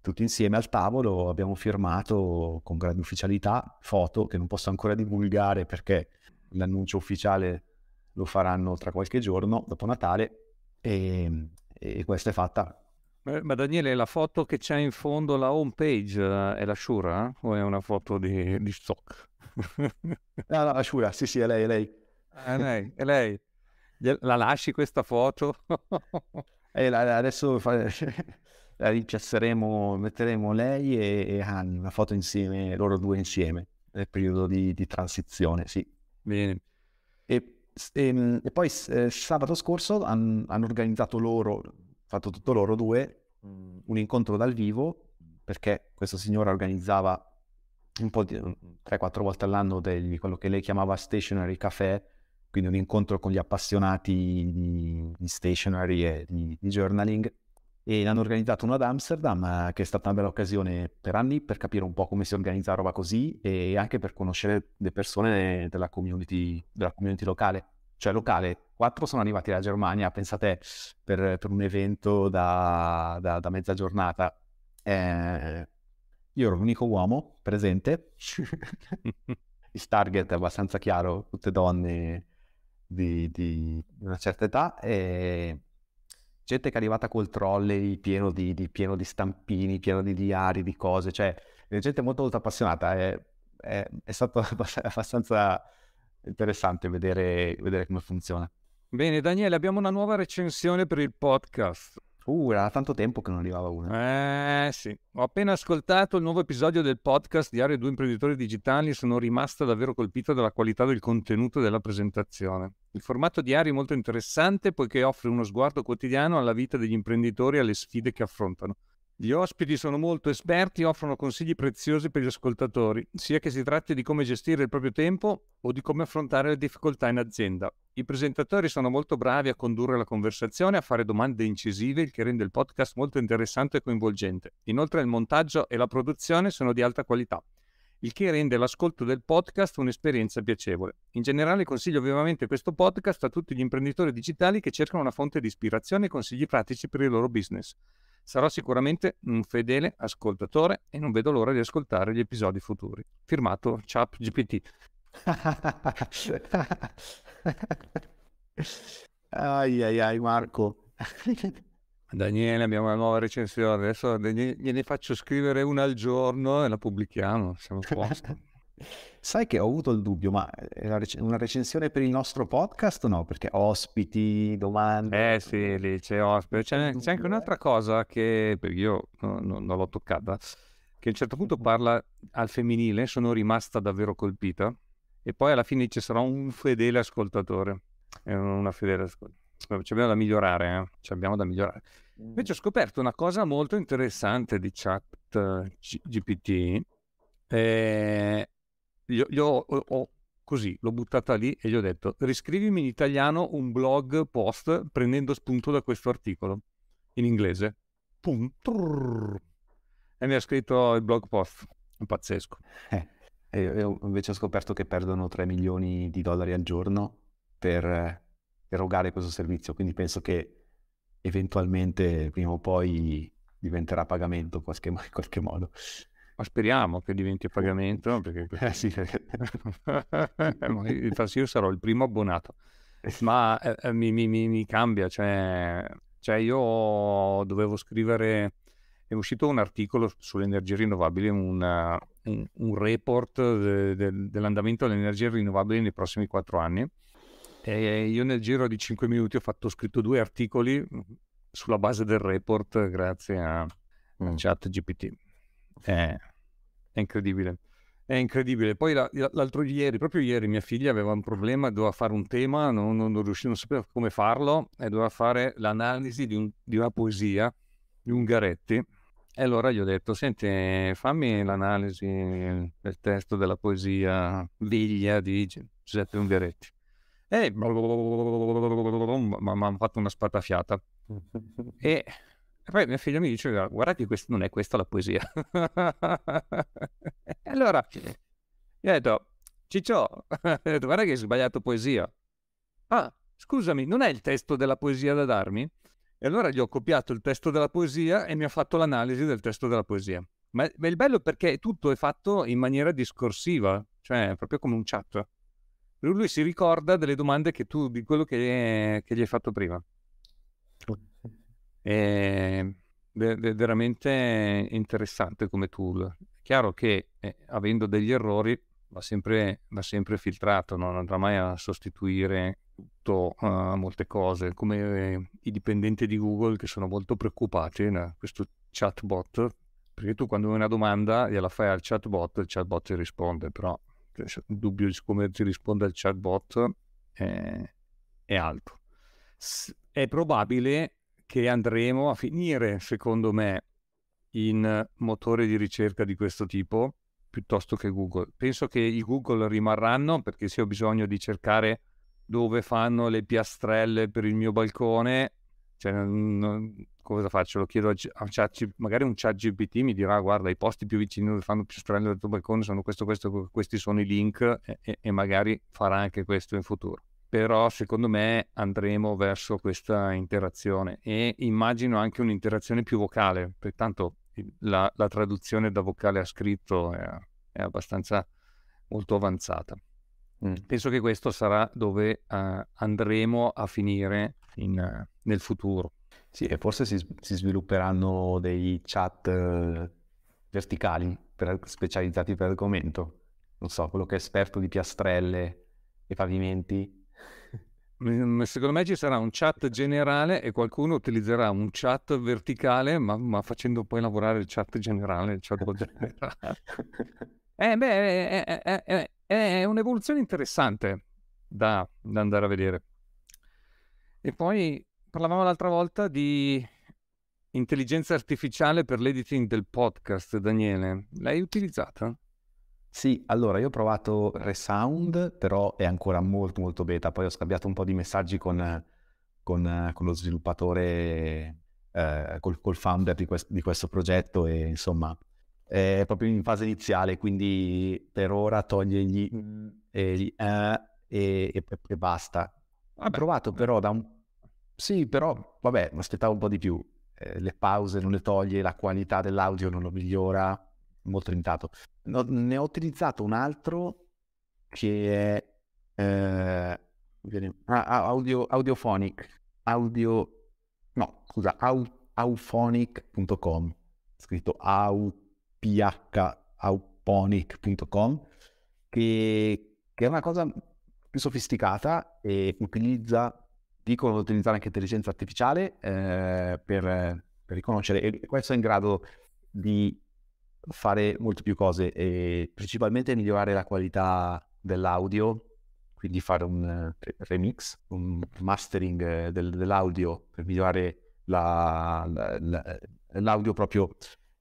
tutti insieme al tavolo, abbiamo firmato con grande ufficialità foto che non posso ancora divulgare perché l'annuncio ufficiale lo faranno tra qualche giorno, dopo Natale, e, ehm, e questa è fatta. Ma Daniele, la foto che c'è in fondo alla home page eh, è la Shura eh? o è una foto di, di stock? no, no, la Shura, sì, sì, è lei, è lei. Ah, è lei, è lei. La lasci questa foto? eh, adesso fa... la ripiasseremo, metteremo lei e, e Anni, una foto insieme, loro due insieme, nel periodo di, di transizione, sì. Bene. E e, ehm, e poi eh, sabato scorso hanno organizzato loro, fatto tutto loro due, mm, un incontro dal vivo, perché questa signora organizzava un po' di 3-4 volte all'anno degli, quello che lei chiamava stationary café, quindi un incontro con gli appassionati di, di stationary e di, di journaling e l'hanno organizzato uno ad Amsterdam, eh, che è stata una bella occasione per anni per capire un po' come si organizza roba così e anche per conoscere le persone della community, della community locale. Cioè locale, quattro sono arrivati dalla Germania, pensate, per, per un evento da, da, da mezza giornata. Eh, io ero l'unico uomo presente, il target è abbastanza chiaro, tutte donne di, di una certa età. E gente che è arrivata col trolley pieno di, di, pieno di stampini, pieno di diari, di cose, cioè è gente molto molto appassionata, è, è, è stato abbastanza interessante vedere, vedere come funziona. Bene Daniele, abbiamo una nuova recensione per il podcast. Uh, era tanto tempo che non arrivava una. Eh sì, ho appena ascoltato il nuovo episodio del podcast di Area 2 Imprenditori Digitali e sono rimasto davvero colpito dalla qualità del contenuto della presentazione. Il formato di Area è molto interessante poiché offre uno sguardo quotidiano alla vita degli imprenditori e alle sfide che affrontano. Gli ospiti sono molto esperti e offrono consigli preziosi per gli ascoltatori, sia che si tratti di come gestire il proprio tempo o di come affrontare le difficoltà in azienda. I presentatori sono molto bravi a condurre la conversazione, a fare domande incisive, il che rende il podcast molto interessante e coinvolgente. Inoltre il montaggio e la produzione sono di alta qualità, il che rende l'ascolto del podcast un'esperienza piacevole. In generale consiglio vivamente questo podcast a tutti gli imprenditori digitali che cercano una fonte di ispirazione e consigli pratici per il loro business. Sarò sicuramente un fedele ascoltatore e non vedo l'ora di ascoltare gli episodi futuri. Firmato Chap GPT. ai ai ai Marco. Daniele, abbiamo una nuova recensione. Adesso gliene faccio scrivere una al giorno e la pubblichiamo. Siamo a posto. Sai che ho avuto il dubbio, ma è eh, una recensione per il nostro podcast no? Perché ospiti, domande... Eh sì, lì c'è ospite. C'è, c'è anche un'altra cosa che io non, non, non l'ho toccata, che a un certo punto parla al femminile, sono rimasta davvero colpita, e poi alla fine ci sarà un fedele ascoltatore. È una fedele ascoltatore. Ci abbiamo da migliorare, eh? ci abbiamo da migliorare. Mm. Invece ho scoperto una cosa molto interessante di chat GPT. Eh, io, io ho, ho, così, l'ho buttata lì e gli ho detto riscrivimi in italiano un blog post prendendo spunto da questo articolo in inglese. Pum, e mi ha scritto il blog post. pazzesco. Eh, io invece ho scoperto che perdono 3 milioni di dollari al giorno per erogare questo servizio, quindi penso che eventualmente prima o poi diventerà pagamento in qualche, in qualche modo ma speriamo che diventi a pagamento, perché eh, sì. io sarò il primo abbonato, eh ma eh, eh mi, mi, mi, cambia, cioè, cioè, io dovevo scrivere, è uscito un articolo sulle energie rinnovabili, un, un, report de, de, dell'andamento delle energie rinnovabili nei prossimi quattro anni. E io nel giro di cinque minuti ho, fatto, ho scritto due articoli mm, sulla base del report grazie a, mm. a chat GPT. Eh, è incredibile. È incredibile. Poi la, l'altro ieri, proprio ieri, mia figlia aveva un problema, doveva fare un tema, non, non, non riusciva, non sapeva come farlo e doveva fare l'analisi di, un, di, una poesia di Ungaretti. E allora gli ho detto, senti, fammi l'analisi del testo della poesia Viglia di Giuseppe Ungaretti. E mi hanno fatto una spartafiata. e e poi mia figlia mi diceva, guarda che quest- non è questa la poesia. e allora gli ho detto, Ciccio, guarda che hai sbagliato poesia. Ah, scusami, non è il testo della poesia da darmi? E allora gli ho copiato il testo della poesia e mi ha fatto l'analisi del testo della poesia. Ma, ma il bello è perché tutto è fatto in maniera discorsiva, cioè proprio come un chat. Lui si ricorda delle domande che tu, di quello che, che gli hai fatto prima. È ehm, veramente interessante come tool. È chiaro che eh, avendo degli errori va sempre, va sempre filtrato, non andrà mai a sostituire tutto, uh, molte cose, come eh, i dipendenti di Google che sono molto preoccupati da questo chatbot, perché tu quando hai una domanda gliela fai al chatbot, il chatbot ti risponde, però cioè, il dubbio di come ti risponde al chatbot è, eh, è alto. S- è probabile che andremo a finire, secondo me, in motore di ricerca di questo tipo piuttosto che Google. Penso che i Google rimarranno perché se ho bisogno di cercare dove fanno le piastrelle per il mio balcone, cioè, non, cosa faccio? Lo chiedo a, a chat, magari un chat GPT mi dirà guarda i posti più vicini dove fanno piastrelle del tuo balcone sono questo, questo, questi sono i link e, e magari farà anche questo in futuro però secondo me andremo verso questa interazione e immagino anche un'interazione più vocale, pertanto la, la traduzione da vocale a scritto è, è abbastanza molto avanzata. Mm. Penso che questo sarà dove uh, andremo a finire in, uh, nel futuro. Sì, e forse si, si svilupperanno dei chat uh, verticali per, specializzati per argomento. Non so, quello che è esperto di piastrelle e pavimenti Mm, secondo me ci sarà un chat generale e qualcuno utilizzerà un chat verticale, ma, ma facendo poi lavorare il chat generale, il chat generale. eh, beh, è, è, è, è un'evoluzione interessante da, da, andare a vedere. E poi parlavamo l'altra volta di intelligenza artificiale per l'editing del podcast, Daniele. L'hai utilizzata? Sì, allora io ho provato Resound, però è ancora molto molto beta. Poi ho scambiato un po' di messaggi con, con, con lo sviluppatore, eh, col, col, founder di, quest, di, questo progetto e insomma è proprio in fase iniziale, quindi per ora toglie gli, e, gli eh, e, e, e, basta. Vabbè. Ho provato però da un... Sì, però vabbè, mi aspettavo un po' di più. Eh, le pause non le toglie, la qualità dell'audio non lo migliora molto limitato. No, ne ho utilizzato un altro che è eh, ah, ah, audio, Audiophonic, audio, no, scusa, au, auphonic.com, scritto auphonic.com, che, che è una cosa più sofisticata e utilizza, dicono di utilizzare anche intelligenza artificiale eh, per, per riconoscere, e questo è in grado di fare molte più cose e principalmente migliorare la qualità dell'audio, quindi fare un eh, remix, un mastering eh, del, dell'audio per migliorare la, la, la, l'audio proprio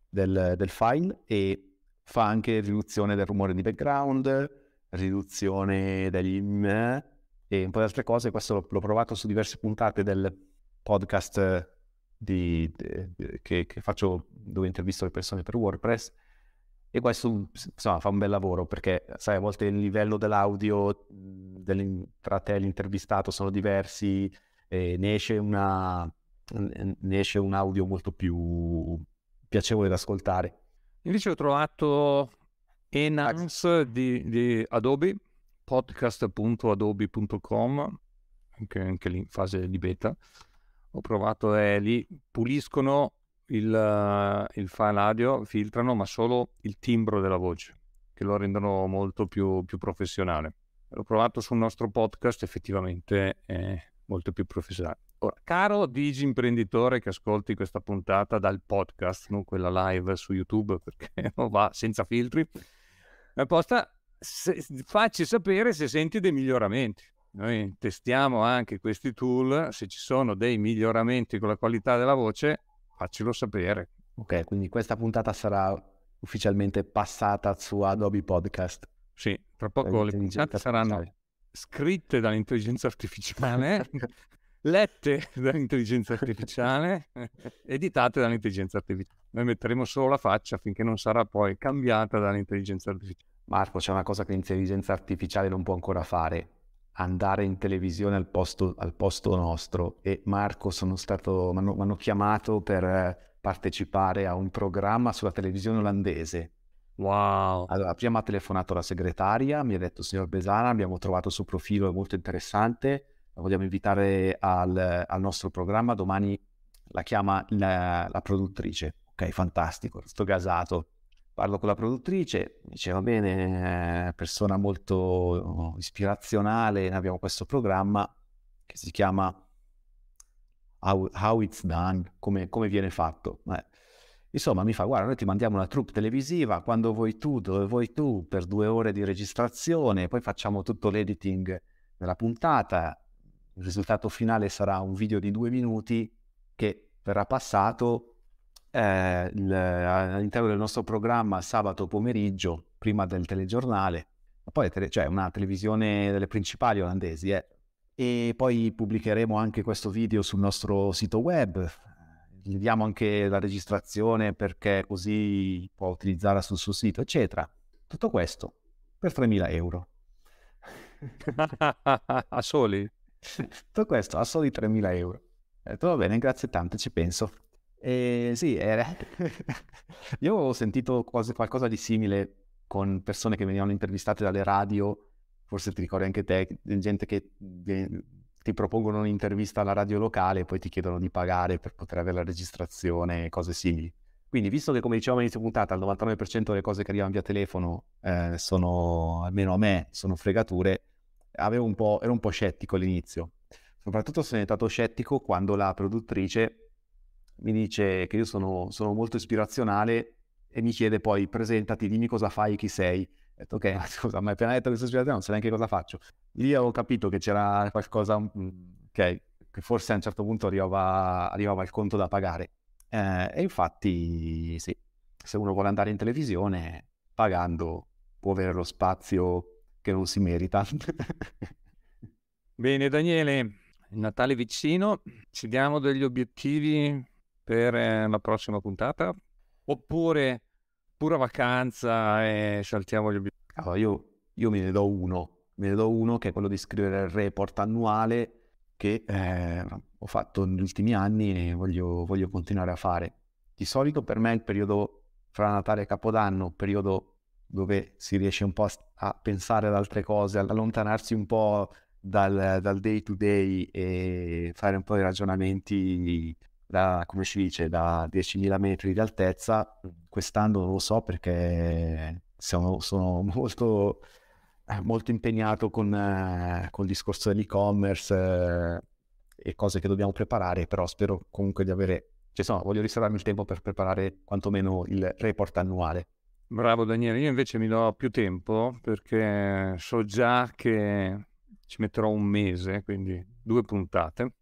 del, del, file e fa anche riduzione del rumore di background, riduzione degli eh, e un po' di altre cose. Questo l'ho provato su diverse puntate del podcast di, di, che, che, faccio dove intervisto le persone per WordPress e questo mm, insomma, fa un bel lavoro perché sai a volte il livello dell'audio mm, tra te e l'intervistato sono diversi e ne esce, una, ne esce un audio molto più piacevole da ascoltare. Invece ho trovato Enhance di, di Adobe, podcast.adobe.com, anche, anche lì in fase di beta, ho provato è eh, lì puliscono il, il file audio, filtrano, ma solo il timbro della voce, che lo rendono molto più, più professionale. L'ho provato sul nostro podcast, effettivamente è molto più professionale. Ora, caro digi imprenditore che ascolti questa puntata dal podcast, non quella live su YouTube perché non va senza filtri, apposta se, facci sapere se senti dei miglioramenti. Noi testiamo anche questi tool, se ci sono dei miglioramenti con la qualità della voce, faccelo sapere. Ok, quindi questa puntata sarà ufficialmente passata su Adobe Podcast. Sì, tra poco le puntate saranno scritte dall'intelligenza artificiale, lette dall'intelligenza artificiale, editate dall'intelligenza artificiale. Noi metteremo solo la faccia finché non sarà poi cambiata dall'intelligenza artificiale. Marco, c'è una cosa che l'intelligenza artificiale non può ancora fare, andare in televisione al posto, al posto nostro e Marco sono stato, mi hanno chiamato per eh, partecipare a un programma sulla televisione olandese. Wow. Allora, prima ha telefonato la segretaria, mi ha detto, signor Besana, abbiamo trovato il suo profilo, è molto interessante, la vogliamo invitare al, al nostro programma, domani la chiama la, la produttrice. Ok, fantastico, sto gasato parlo con la produttrice, diceva bene, eh, persona molto oh, ispirazionale, abbiamo questo programma che si chiama How, How It's Done, come, come viene fatto. Eh. Insomma, mi fa, guarda, noi ti mandiamo una troupe televisiva, quando vuoi tu, dove vuoi tu, per due ore di registrazione, poi facciamo tutto l'editing della puntata, il risultato finale sarà un video di due minuti che verrà passato eh, eh, all'interno del nostro programma sabato pomeriggio, prima del telegiornale, poi tele- cioè una televisione delle principali olandesi. Eh. E poi pubblicheremo anche questo video sul nostro sito web. Gli diamo anche la registrazione perché così può utilizzarla sul suo sito, eccetera. Tutto questo per 3.000 euro. a soli? Tutto questo a soli 3.000 euro. Ho detto, va bene, grazie tante, ci penso. E eh, sì, era... Eh, io ho sentito quasi qualcosa di simile con persone che venivano intervistate dalle radio, forse ti ricordi anche te, gente che ti propongono un'intervista alla radio locale e poi ti chiedono di pagare per poter avere la registrazione e cose simili. Quindi, visto che come dicevamo all'inizio puntata, il 99% delle cose che arrivano via telefono eh, sono, almeno a me, sono fregature, un ero un po' scettico all'inizio. Soprattutto sono diventato scettico quando la produttrice mi dice che io sono, sono molto ispirazionale e mi chiede poi presentati, dimmi cosa fai chi sei. Ho detto ok, ma scusa, mi hai appena detto che sono ispirazionale, non so neanche cosa faccio. Lì ho capito che c'era qualcosa mm, mm, okay, che forse a un certo punto arrivava, arrivava il conto da pagare. Eh, e infatti sì, se uno vuole andare in televisione pagando può avere lo spazio che non si merita. Bene Daniele, Natale vicino, ci diamo degli obiettivi per eh, la prossima puntata? Oppure pura vacanza e saltiamo gli obiettivi? Allora, io, io me ne do uno, me ne do uno che è quello di scrivere il report annuale che eh, ho fatto negli ultimi anni e voglio, voglio continuare a fare. Di solito per me il periodo fra Natale e Capodanno, periodo dove si riesce un po' a pensare ad altre cose, ad allontanarsi un po' dal, dal, day to day e fare un po' di ragionamenti da, come si dice, da 10.000 metri di altezza. Quest'anno non lo so perché sono, sono molto, molto, impegnato con, eh, con, il discorso dell'e-commerce eh, e cose che dobbiamo preparare, però spero comunque di avere, cioè insomma, voglio riservarmi il tempo per preparare quantomeno il report annuale. Bravo Daniele, io invece mi do più tempo perché so già che ci metterò un mese, quindi due puntate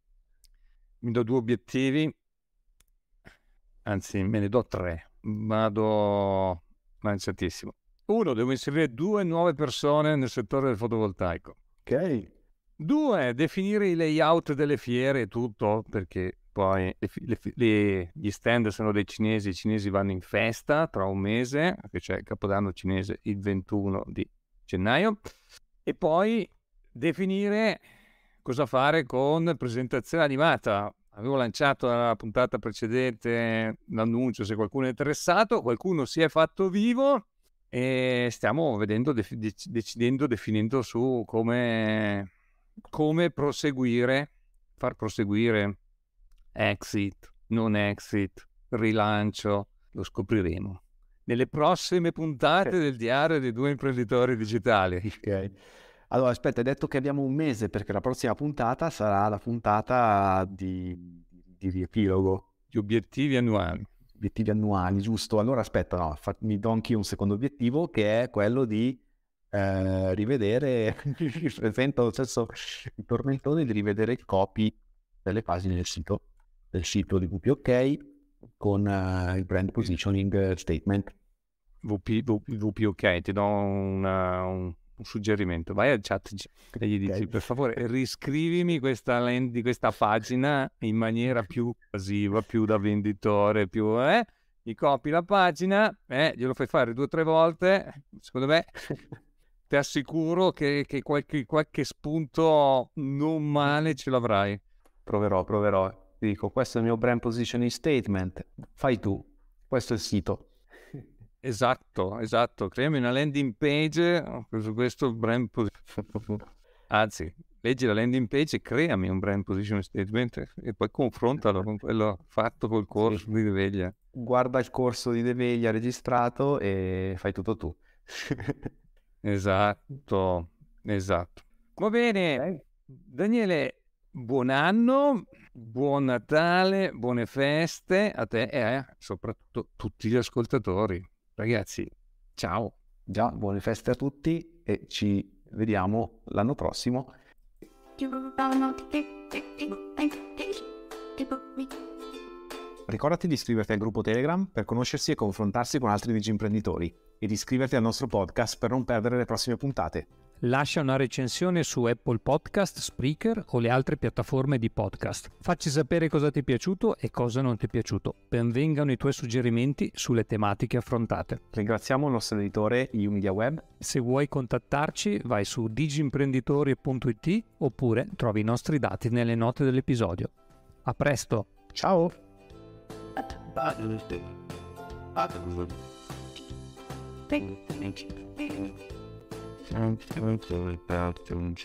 mi do due obiettivi anzi me ne do tre, vado lanciatissimo. Uno, devo inserire due nuove persone nel settore del fotovoltaico. Ok. Due, definire i layout delle fiere e tutto, perché poi le, le, gli stand sono dei cinesi, i cinesi vanno in festa tra un mese, che c'è il Capodanno cinese il 21 di gennaio, e poi definire cosa fare con presentazione animata, avevo lanciato la puntata precedente l'annuncio se qualcuno è interessato, qualcuno si è fatto vivo e stiamo vedendo, def- decidendo, definendo su come, come proseguire, far proseguire exit, non exit, rilancio, lo scopriremo nelle prossime puntate del diario dei due imprenditori digitali. Ok. Allora, aspetta, hai detto che abbiamo un mese perché la prossima puntata sarà la puntata di, di riepilogo. Gli obiettivi annuali. Obiettivi annuali, giusto. Allora, aspetta, no, fa, mi do anch'io un secondo obiettivo che è quello di eh, rivedere, presento lo stesso il tormentone di rivedere il copy delle pagine del sito, del sito di WP OK con uh, il brand positioning eh, statement. WP, WP, OK, ti do una, un un suggerimento, vai al chat e gli dici okay. per favore riscrivimi questa, land, questa pagina in maniera più pasiva, più da venditore, più... Eh? Gli copi la pagina, eh, glielo fai fare due o tre volte, secondo me ti assicuro che, che qualche, qualche, spunto non male ce l'avrai. Proverò, proverò. dico, questo è il mio brand positioning statement, fai tu, questo è il sito. Esatto, esatto. Creiamo una landing page oh, su questo brand position. Anzi, leggi la landing page e creami un brand position statement e poi confrontalo con quello fatto col corso sì. di Veglia. Guarda il corso di De Veglia registrato e fai tutto tu. esatto, esatto. Va bene, Daniele, buon anno, buon Natale, buone feste a te e soprattutto a tutti gli ascoltatori. Ragazzi, ciao. Già, buone feste a tutti e ci vediamo l'anno prossimo. Ricordati di iscriverti al gruppo Telegram per conoscersi e confrontarsi con altri amici imprenditori ed iscriverti al nostro podcast per non perdere le prossime puntate. Lascia una recensione su Apple Podcast, Spreaker o le altre piattaforme di podcast. Facci sapere cosa ti è piaciuto e cosa non ti è piaciuto. Benvengano i tuoi suggerimenti sulle tematiche affrontate. Ringraziamo il nostro editore Media Web. Se vuoi contattarci vai su digimprenditori.it oppure trovi i nostri dati nelle note dell'episodio. A presto! Ciao! Thank you. Don't talk about don't.